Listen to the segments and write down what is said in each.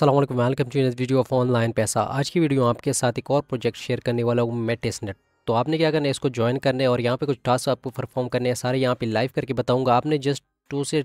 Aslam welcome to इस video of online पैसा आज की वीडियो आपके साथ एक और प्रोजेक्ट शेयर करने वाला हूँ मैं टेस्टनेट तो आपने क्या करना है इसको ज्वाइन करने और यहाँ पे कुछ टास्क आपको परफॉर्म करने हैं सारे यहाँ पे लाइव करके बताऊँगा आपने जस्ट टू से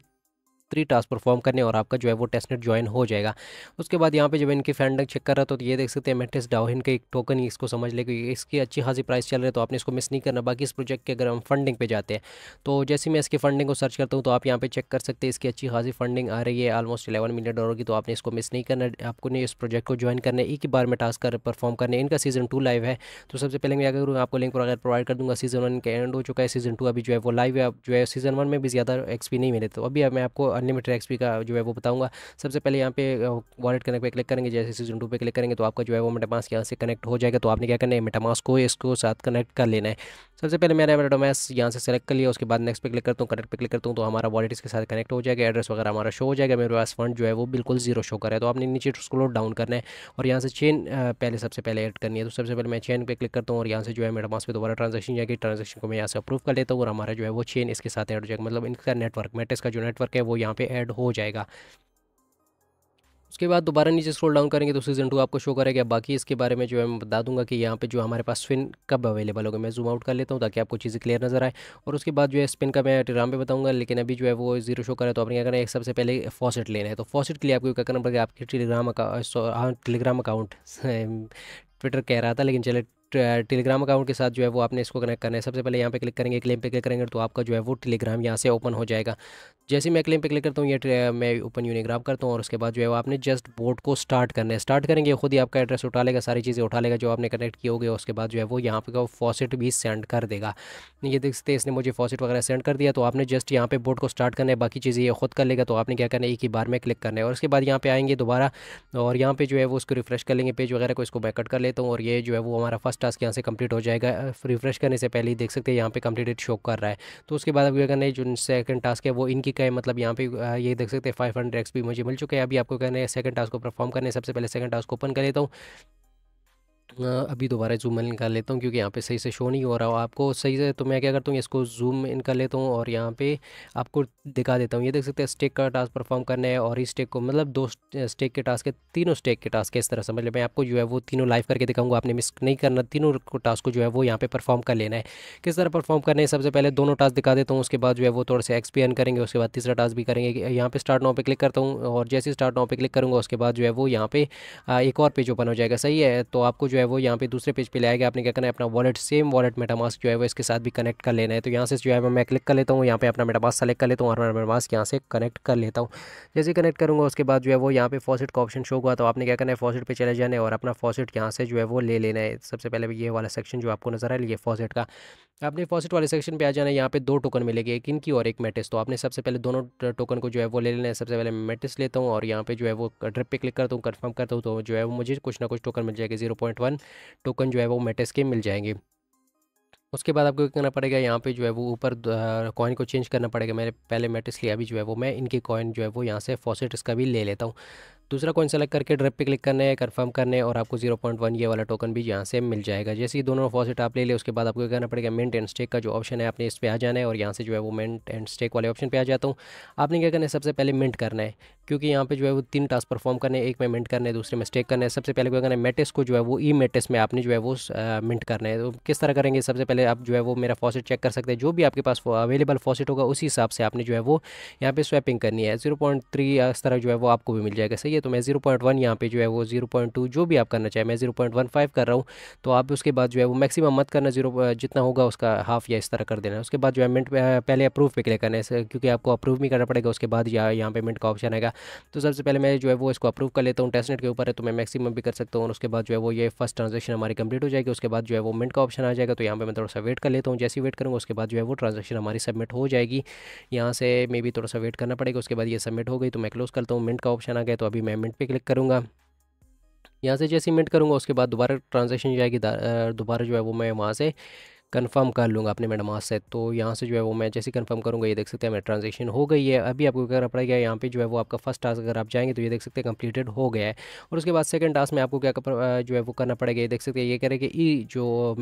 थ्री टास्क परफॉर्म करने और आपका जो है वो नेट ज्वाइन हो जाएगा उसके बाद यहाँ पे जब इनकी फ्रेंड चेक कर रहा तो ये देख सकते हैं मेटिस डाउन का एक टोकन इसको समझ ले क्योंकि इसकी अच्छी खासी प्राइस चल रही है तो आपने इसको मिस नहीं करना बाकी इस प्रोजेक्ट के अगर हम फंडिंग पे जाते हैं तो जैसे मैं इसकी फंडिंग को सर्च करता हूँ तो आप यहाँ पे चेक कर सकते हैं इसकी अच्छी खासी फंडिंग आ रही है ऑलमोस्ट इलेवन मिलियन डॉलर की तो आपने इसको मिस नहीं करना आपको नहीं इस प्रोजेक्ट को ज्वाइन करने एक ही बार में टास्क कर परफॉर्म करने इनका सीज़न टू लाइव है तो सबसे पहले मैं क्या करूँगा आपको लिंक वगैरह प्रोवाइड कर दूँगा सीज़न वन का एंड हो चुका है सीज़न टू अभी जो है वो लाइव है जो है सीज़न वन में भी ज़्यादा एक्सपी नहीं मिले तो अभी मैं आपको अनलिमिटेड एक्सपी का जो है वो बताऊँगा सबसे पहले यहाँ पे वॉलेट कनेक्ट पे क्लिक करेंगे जैसे सीजन टू पे क्लिक करेंगे तो आपका जो है वो मेटामास्क यहाँ से कनेक्ट हो जाएगा तो आपने क्या करना है मेटामास को इसको साथ कनेक्ट कर लेना है सबसे पहले मैंने मेटामास्क यहाँ से सेलेक्ट कर लिया उसके बाद नेक्स्ट पे क्लिक करता हूँ कनेक्ट पर क्लिक करता हूँ तो हमारा वॉलेट इसके साथ कनेक्ट हो जाएगा एड्रेस वगैरह हमारा शो हो जाएगा मेरे पास फंड जो है वो बिल्कुल जीरो शो करा है तो आपने नीचे स्क्रोल डाउन करना है और यहाँ से चेन पहले सबसे पहले ऐड करनी है तो सबसे पहले मैं चेन पे क्लिक करता हूँ और यहाँ से जो है मेटामास पे दोबारा ट्रांजेक्शन जाएगी ट्रांजेक्शन को मैं यहाँ से अप्रूव कर लेता हूँ और हमारा जो है वो चेन इसके साथ ऐड हो जाएगा मतलब इनका नेटवर्क मेटेस का जो नेटवर्क है वो यहाँ यहाँ पे ऐड हो जाएगा उसके बाद दोबारा नीचे स्क्रॉल डाउन करेंगे तो सीज़न टू आपको शो करेगा बाकी इसके बारे में जो है मैं बता दूंगा कि यहाँ पे जो हमारे पास स्पिन कब अवेलेबल होगा मैं जूम आउट कर लेता हूँ ताकि आपको चीज़ें क्लियर नजर आए और उसके बाद जो है स्पिन का मैं टीराम पे बताऊँगा लेकिन अभी जो है वो जीरो शो करें तो आपने क्या करना है एक सबसे पहले फॉसेट लेना है तो फॉसेट के लिए आपको क्या करना पड़ेगा आपके Telegram account Telegram account Twitter कह रहा था लेकिन चले टेलीग्राम अकाउंट के साथ जो है वो आपने इसको कनेक्ट करना है सबसे पहले यहाँ पे क्लिक करेंगे क्लेम पे क्लिक करेंगे तो आपका जो है वो टेलीग्राम यहाँ से ओपन हो जाएगा जैसे मैं क्लेम पे क्लिक करता हूँ ये मैं ओपन यूनिग्राम करता हूँ और उसके बाद जो है वो आपने जस्ट बोर्ड को स्टार्ट करना है स्टार्ट करेंगे खुद ही आपका एड्रेस उठा लेगा सारी चीज़ें उठा लेगा जो आपने कनेक्ट किया होगी उसके बाद जो है वो यहाँ पर फॉसिट भी सेंड कर देगा ये देख सकते इसने मुझे फॉसिट वगैरह सेंड कर दिया तो आपने जस्ट यहाँ पर बोर्ड को स्टार्ट करना है बाकी चीज़ें ये खुद कर लेगा तो आपने क्या करना है एक ही बार में क्लिक करना है और उसके बाद यहाँ पर आएंगे दोबारा और यहाँ पर जो है वो उसको रिफ्रेश कर लेंगे पेज वगैरह को इसको बैकअट कर लेता हूँ और ये जो है वो हमारा फर्स्ट टास्क यहाँ से कंप्लीट हो जाएगा रिफ्रेश करने से पहले ही देख सकते हैं यहाँ पे कंप्लीटेड शो कर रहा है तो उसके बाद अभी करना है जो सेकंड टास्क है वो इनकी का है मतलब यहाँ पे ये देख सकते हैं फाइव हंड्रेड एक्स मुझे मिल चुके हैं अभी आपको कहना है सेकंड टास्क को परफॉर्म करने सबसे पहले सेकंड टास्क ओपन कर लेता हूँ अभी दोबारा जूम इन कर लेता हूँ क्योंकि यहाँ पे सही से शो नहीं हो रहा हो आपको सही से तो मैं क्या करता हूँ इसको जूम इन कर लेता हूँ और यहाँ पे आपको दिखा देता हूँ ये देख सकते हैं स्टेक का टास्क परफॉर्म करना है और इस स्टेक को मतलब दो स्टेक के टास्क है तीनों स्टेक के टास्क है इस तरह समझ ले मतलब मैं आपको जो है वो तीनों लाइव करके दिखाऊंगा आपने मिस नहीं करना तीनों टास्क को जो है वो यहाँ परफॉर्म कर लेना है किस तरह परफॉर्म करना है सबसे पहले दोनों टास्क दिखा देता हूँ उसके बाद जो है वो थोड़ा सा एक्सपेन करेंगे उसके बाद तीसरा टास्क भी करेंगे यहाँ पे स्टार्ट नाउ पर क्लिक करता हूँ और जैसे स्टार्ट नाउ पे क्लिक करूँगा उसके बाद जो है वो यहाँ पे एक और पेज ओपन हो जाएगा सही है तो आपको जो है वो यहाँ पे दूसरे पेज पे ले आएगा आपने क्या करना है अपना वॉलेट सेम वॉलेट मेटामास्क जो है वो इसके साथ भी कनेक्ट कर लेना है तो यहाँ से जो है मैं क्लिक कर लेता हूँ यहाँ पे अपना मेटामास सेलेक्ट कर लेता हूँ और मेरा मेटामास्क यहाँ से कनेक्ट कर लेता हूँ जैसे कनेक्ट करूँगा उसके बाद जो है वो यहाँ पे फॉसिट का ऑप्शन शो हुआ तो आपने क्या करना है फॉसेट पर चले जाना है और अपना फॉसिट यहाँ से जो है वो ले लेना है सबसे पहले ये वाला सेक्शन जो आपको नजर आ रही है फॉसिट का आपने फॉसिट वाले सेक्शन पे आ जाना है यहाँ पे दो टोकन मिलेगी एक इनकी और एक मेटिस तो आपने सबसे पहले दोनों टोकन को जो है वो ले लेना है सबसे पहले मेटिस लेता हूँ और यहाँ पे जो है वो ड्रिप पे क्लिक करता हूँ कंफर्म करता हूँ तो जो है वो मुझे कुछ ना कुछ टोकन मिल जाएगा जीरो पॉइंट वन टोकन जो है वो मेटेस के मिल जाएंगे उसके बाद आपको क्या करना पड़ेगा यहाँ पे जो है वो ऊपर कॉइन को चेंज करना पड़ेगा मैंने पहले मेटिस लिया अभी जो है वो मैं इनके कॉइन जो है वो यहाँ से फॉसेट इसका भी ले लेता हूँ दूसरा कॉइन सेलेक्ट करके ड्रिप पे क्लिक करने है कन्फर्म करने और आपको 0.1 ये वाला टोकन भी यहाँ से मिल जाएगा जैसे ही दोनों फॉसिट आप ले ले उसके बाद आपको क्या करना पड़ेगा मिनट एंड स्टेक का जो ऑप्शन है आपने इस पर आ जाना है और यहाँ से जो है वो मिनट एंड स्टेक वाले ऑप्शन पर आ जाता हूँ आपने क्या करना है सबसे पहले मिनट करना है क्योंकि यहाँ पे जो है वो तीन टास्क परफॉर्म करने एक में मिनट करना है दूसरे में स्टेक करना है सबसे पहले क्या करना है मेटिस को जो है वो ई मेटिस में आपने जो है वो मिनट करना है तो किस तरह करेंगे सबसे पहले आप जो है वो मेरा फॉसिट चेक कर सकते हैं जो भी आपके पास अवेलेबल फॉसिट होगा उसी हिसाब से आपने जो है वो यहाँ पे स्वैपिंग करनी है जीरो पॉइंट थ्री इस तरह जो है वो आपको भी मिल जाएगा सही है है तो मैं जीरो पॉइंट वन यहाँ पे जो है वो जीरो पॉइंट टू जो भी आप करना चाहें मैं जीरो पॉइंट वन फाइव कर रहा हूँ तो आप उसके बाद जो है वो मैक्सिमम मत करना जीरो जितना होगा उसका हाफ या इस तरह कर देना उसके बाद जो है मिनट पहले अप्रूव पे क्लिक करना है क्योंकि आपको अप्रूव भी करना पड़ेगा उसके बाद या यहाँ पे मिनट का ऑप्शन आएगा तो सबसे पहले मैं जो है वो इसको अप्रूव कर लेता हूँ टेस्टनेट के ऊपर है तो मैं मैक्सिमम भी कर सकता हूँ और उसके बाद जो है वो ये फर्स्ट ट्रांजेक्शन हमारी कंप्लीट हो जाएगी उसके बाद जो है वो मिनट का ऑप्शन आ जाएगा तो यहाँ पर मैं थोड़ा सा वेट कर लेता हूँ जैसे वेट करूँगा उसके बाद जो है वो ट्रांजेक्शन हमारी सबमिट हो जाएगी यहाँ से मे भी थोड़ा सा वेट करना पड़ेगा उसके बाद ये सबमिट हो गई तो मैं क्लोज़ करता हूँ मिनट का ऑप्शन आ गया तो अभी मैं मिनट पे क्लिक करूँगा यहाँ से जैसे मिनट करूँगा उसके बाद दोबारा ट्रांजेक्शन जाएगी दोबारा जो है वो मैं वहाँ से कंफर्म कर लूँगा अपने आज से तो यहाँ से जो है वो मैं जैसे कंफर्म करूँगा ये देख सकते हैं मेरा ट्रांजेक्शन हो गई है अभी आपको क्या करना पड़ेगा यहाँ पे जो है वो आपका फर्स्ट टास्क अगर आप जाएंगे तो ये देख सकते हैं कंप्लीटेड हो गया है और उसके बाद सेकंड टास्क में आपको क्या जो है वो करना पड़ेगा ये देख सकते हैं ये करें कि ई जो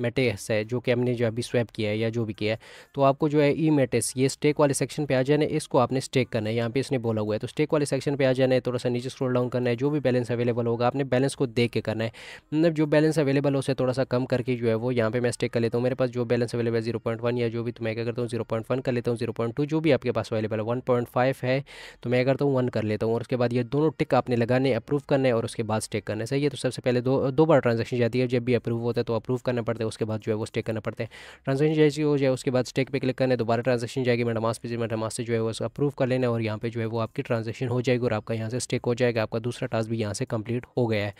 मेटेस है जो कि हमने जो अभी स्वैप किया है या जो भी किया है तो आपको जो है ई मेटेस ये स्टेक वाले सेक्शन पर आ जाना है इसको आपने स्टेक करना है यहाँ पर इसने बोला हुआ है तो स्टेक वाले सेक्शन पर आ जाना है थोड़ा सा नीचे स्क्रोल डाउन करना है जो भी बैलेंस अवेलेबल होगा आपने बैलेंस को देख के करना है मतलब जो बैलेंस अवेलेबल हो उसे थोड़ा सा कम करके जो है वो यहाँ पर मैं स्टेक कर लेता हूँ मेरे पास जो बैलेंस अवेलेबल है जीरो पॉइंट वन या जो भी तो मैं क्या करता हूँ जीरो पॉइंट वन कर लेता हूँ जीरो पॉइंट टू जो भी आपके पास अवेलेबल है वन पॉइंट फाइव है तो मैं करता हूँ वन कर लेता हूँ और उसके बाद ये दोनों टिक आपने लगाने अप्रूव करने और उसके बाद स्टेक करने सही है तो सबसे पहले दो दो बार ट्रांजेक्शन जाती है जब भी अप्रूव होता है तो अप्रूव करना पड़ता है उसके बाद जो है वो स्टेक करना पड़ता है ट्रांजेक्शन जैसी हो जाए उसके बाद स्टेक पर क्लिक करने दोबारा ट्रांजेक्शन जाएगी मैडम मास पे मैडम से जो है वो अप्रूव कर लेना और यहाँ पर जो है वो आपकी ट्रांजेक्शन हो जाएगी और आपका यहाँ से स्टेक हो जाएगा आपका दूसरा टास्क भी यहाँ से कंप्लीट हो गया है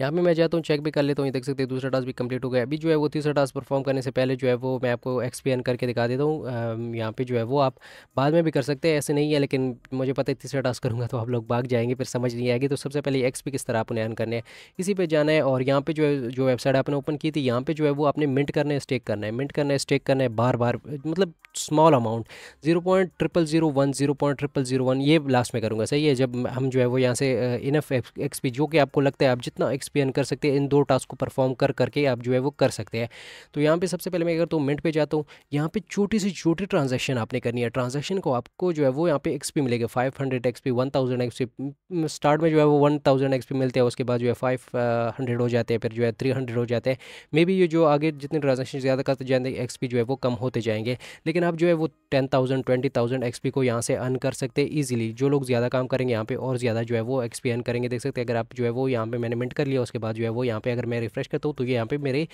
यहाँ पे मैं जाता हूँ चेक भी कर लेता हूँ देख सकते हैं दूसरा टास्क भी कंप्लीट हो गया अभी जो है वो तीसरा टास्क परफॉर्म करने से पहले जो है वो मैं आपको एक्सप्लेन करके दिखा देता हूँ यहाँ पे जो है वो आप बाद में भी कर सकते हैं ऐसे नहीं है लेकिन मुझे पता है तीसरा टास्क करूँगा तो आप लोग भाग जाएंगे फिर समझ नहीं आएगी तो सबसे पहले एक्स भी किस तरह आपने अर्न करने है इसी पर जाना है और यहाँ पर जो है जो वेबसाइट आपने ओपन की थी यहाँ पर जो है वो आपने मिट करना है स्टेक करना है मिट करना है स्टेक करना है बार बार मतलब small amount zero point triple zero one zero point triple zero one ये लास्ट में करूँगा सही है जब हम जो है वो यहाँ से इनफ एक्सपी जो कि आपको लगता है आप जितना एक्स एक्सपी e भी कर सकते हैं इन दो टास्क को परफॉर्म कर करके आप जो है वो कर सकते हैं तो यहाँ पे सबसे पहले मैं अगर तो मिनट पे जाता हूँ यहाँ पे छोटी सी छोटी ट्रांजेक्शन आपने करनी है ट्रांजेक्शन को आपको जो है वो यहाँ पे एक्सपी मिलेगा five hundred XP one thousand XP start में जो है वो वन थाउजेंड एक्सपी मिलते हैं उसके बाद जो है फाइव हंड्रेड हो जाते हैं फिर जो है थ्री हंड्रेड हो जाते हैं मे बी ये जो आगे जितने ट्रांजेक्शन ज़्यादा करते जाएंगे एक्सपी जो है वो कम होते जाएंगे लेकिन आप जो है वो ten thousand twenty thousand XP को यहाँ से अन कर सकते हैं ईजिली जो लोग ज़्यादा काम करेंगे यहाँ पे और ज़्यादा जो है वो एक्सपी अन करेंगे देख सकते हैं अगर आप जो है वो यहाँ पे मैंने मिनट कर लिया है उसके बाद जो है वो यहाँ पे अगर मैं रिफ्रेश करता हूँ तो ये यहाँ पे मेरे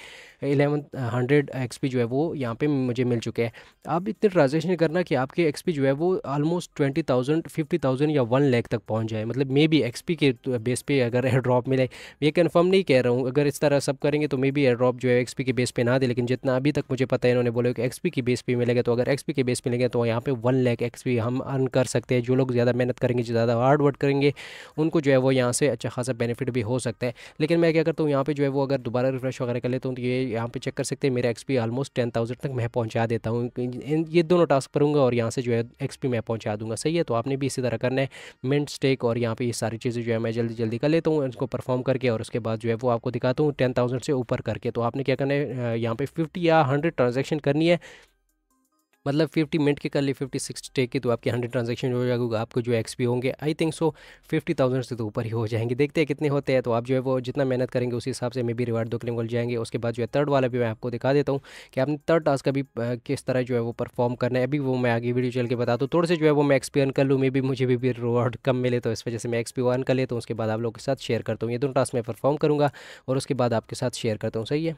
एलेवन हंड्रेड एक्सपी जो है वो यहाँ पे मुझे मिल चुके हैं आप इतने ट्रांजेक्शन करना कि आपके एक्सपी जो है वो almost twenty thousand fifty thousand या वन लैख तक पहुँच जाए मतलब मे बी एक्सपी के बेस पे अगर एयर ड्रॉप मिले ये कन्फर्म नहीं कह रहा हूँ अगर इस तरह सब करेंगे तो मे बी एयर ड्रॉप जो है एक्सपी के बेस पर ना दे लेकिन जितना अभी तक मुझे पता है इन्होंने बोले कि एक्सपी के बेस पे मिलेगा तो अगर एक्सपी के बेस पे मिलेगा तो यहाँ पे वन लैख एक्सपी हम अर्न कर सकते हैं जो लोग ज़्यादा मेहनत करेंगे ज़्यादा हार्ड वर्क करेंगे उनको जो है वो यहाँ से अच्छा खासा बेनिफिट भी हो सकता है लेकिन मैं क्या करता हूँ यहाँ पे जो है वो अगर दोबारा रिफ्रेश वगैरह कर लेता हूँ तो ये यहाँ पे चेक कर सकते हैं मेरा एक्सपी ऑलमोस्ट टेन थाउजेंड तक मैं पहुँचा देता हूँ ये दोनों टास्क करूँगा और यहाँ से जो है एक्सपी मैं पहुँचा दूँगा सही है तो आपने भी इसी तरह करना है मिनट स्टेक और यहाँ पर ये सारी चीज़ें जो है मैं जल्दी जल्दी कर लेता हूँ इसको परफॉर्म करके और उसके बाद जो है वो आपको दिखाता हूँ टेन थाउजेंड से ऊपर करके तो आपने क्या करना है यहाँ पर फिफ्टी या हंड्रेड ट्रांजेक्शन करनी है मतलब फिफ्टी मिनट के कर लिए फिफ्टी सिक्स टेक की तो आपके हंड्रेड ट्रांजेक्शन हो जाएगा आपको जो एक्स होंगे I think so fifty thousand से तो ऊपर ही हो जाएंगे देखते हैं कितने होते हैं तो आप जो है वो जितना मेहनत करेंगे उसी हिसाब से मे भी रिवार्ड दो क्लेम मिल जाएंगे उसके बाद जो है थर्ड वाला भी मैं आपको दिखा देता हूँ कि आपने थर्ड टास्क का भी किस तरह जो है वो परफॉर्म करना है अभी वो मैं आगे वीडियो चल के बता दूँ थोड़े से जो है वो मैं एक्सपी कर लूँ मे भी मुझे भी रिवार्ड कम मिले तो इस वजह से मैं एक्सपी वन कर लेता हूँ उसके बाद आप लोग के साथ शेयर करता हूँ ये दोनों टास्क मैं परफॉर्म करूँगा और उसके बाद आपके साथ शेयर करता हूँ सही है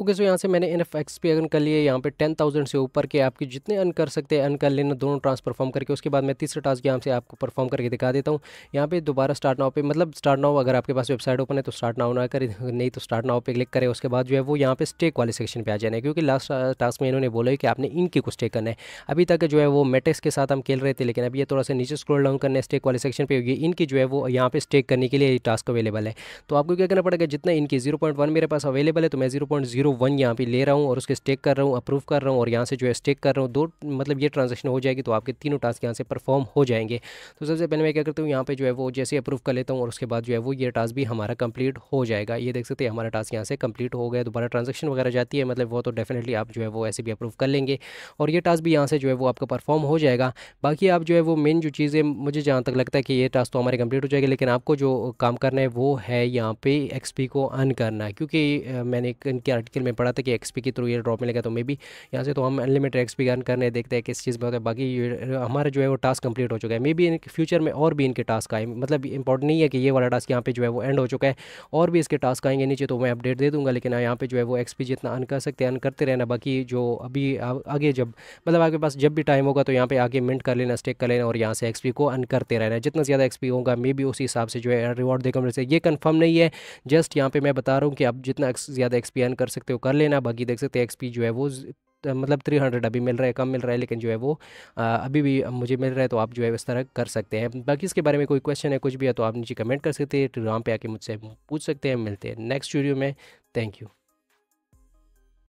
ओके सो तो यहाँ से मैंने एन एफ एक्स पे अर्न कर लिए यहाँ पे टेन थाउजेंड से ऊपर के आपके जितने अर्न कर सकते हैं अर्न कर लेना दोनों ट्रांसफर परफॉर्म करके उसके बाद मैं तीसरे टास्क यहाँ से आपको परफॉर्म करके दिखा देता हूँ यहाँ पे दोबारा स्टार्ट नाव पे मतलब स्टार्ट नाउ अगर आपके पास वेबसाइट ओपन है तो स्टार्ट नाउ ना करें नहीं तो स्टार्ट नाव पर क्लिक करें उसके बाद जो है वो यहाँ पे स्टेक वाले सेक्शन पर आ जाना है क्योंकि लास्ट टास्क uh, में इन्होंने बोला है कि आपने इनकी को स्टेक करना है अभी तक जो है वो मेटेक्स के साथ हम खेल रहे थे लेकिन अभी ये थोड़ा सा नीचे स्क्रोल डाउन करने है स्टेक वाले सेक्शन पर होगी इनकी जो है वो यहाँ पे स्टेक करने के लिए टास्क अवेलेबल है तो आपको क्या करना पड़ेगा जितना इनकी जीरो पॉइंट वन मेरे पास अवेलेबल है तो मैं zero point zero zero one यहाँ पर ले रहा हूँ और उसके स्टेक कर रहा हूँ अप्रूव कर रहा हूँ और यहाँ से जो है स्टेक कर रहा हूँ दो मतलब ये ट्रांजेक्शन हो जाएगी तो आपके तीनों टास्क यहाँ से परफॉर्म हो जाएंगे तो सबसे पहले मैं क्या करता हूँ यहाँ पर जो है वो जैसे अप्रूव कर लेता हूँ और उसके बाद जो है वो ये टास्क भी हमारा कंप्लीट हो जाएगा ये देख सकते हैं हमारा टास्क यहाँ से कंप्लीट हो गया दोबारा ट्रांजेक्शन वगैरह जाती है मतलब वो तो डेफिनेटली आप जो है वो ऐसे भी अप्रूव कर लेंगे और ये टास्क भी यहाँ से जो है वो आपका परफॉर्म हो जाएगा बाकी आप जो है वो मेन जो चीज़ें मुझे जहाँ तक लगता है कि ये टास्क तो हमारे कंप्लीट हो जाएगा लेकिन आपको जो काम करना है वो है यहाँ पे एक्सपी को अन करना क्योंकि मैंने आर्टिकल में पढ़ा था कि एक्सपी के थ्रू ये ड्रॉप मिलेगा तो मे बी यहाँ से तो हम अनलिमिटेड एक्सपी अर्न करने देखते हैं किस चीज़ में होता है बाकी हमारा जो है वो टास्क कंप्लीट हो चुका है मे बी इनके फ्यूचर में और भी इनके टास्क आए मतलब इंपॉर्टेंट नहीं है कि ये वाला टास्क यहाँ पे जो है वो एंड हो चुका है और भी इसके टास्क आएंगे नीचे तो मैं अपडेट दे दूँगा लेकिन हाँ, यहाँ पे जो है वो एक्सपी जितना अन कर सकते हैं अन करते रहना बाकी जो अभी आगे जब मतलब आपके पास जब भी टाइम होगा तो यहाँ पे आगे मिनट कर लेना स्टेक कर लेना और यहाँ से एक्सपी को अन करते रहना जितना ज़्यादा एक्सपी होगा मे बी उसी हिसाब से जो है रिवॉर्ड देखा मेरे से ये कन्फर्म नहीं है जस्ट यहाँ पर मैं बता रहा हूँ कि आप जितना ज़्यादा एक्सपी अन कर सकते सकते हो कर लेना बाकी देख सकते हैं एक्सपी जो है वो मतलब थ्री हंड्रेड अभी मिल रहा है कम मिल रहा है लेकिन जो है वो आ, अभी भी मुझे मिल रहा है तो आप जो है इस तरह कर सकते हैं बाकी इसके बारे में कोई क्वेश्चन है कुछ भी है तो आप नीचे कमेंट कर सकते हैं टेलीग्राम पे आके मुझसे पूछ सकते हैं मिलते हैं नेक्स्ट वीडियो में थैंक यू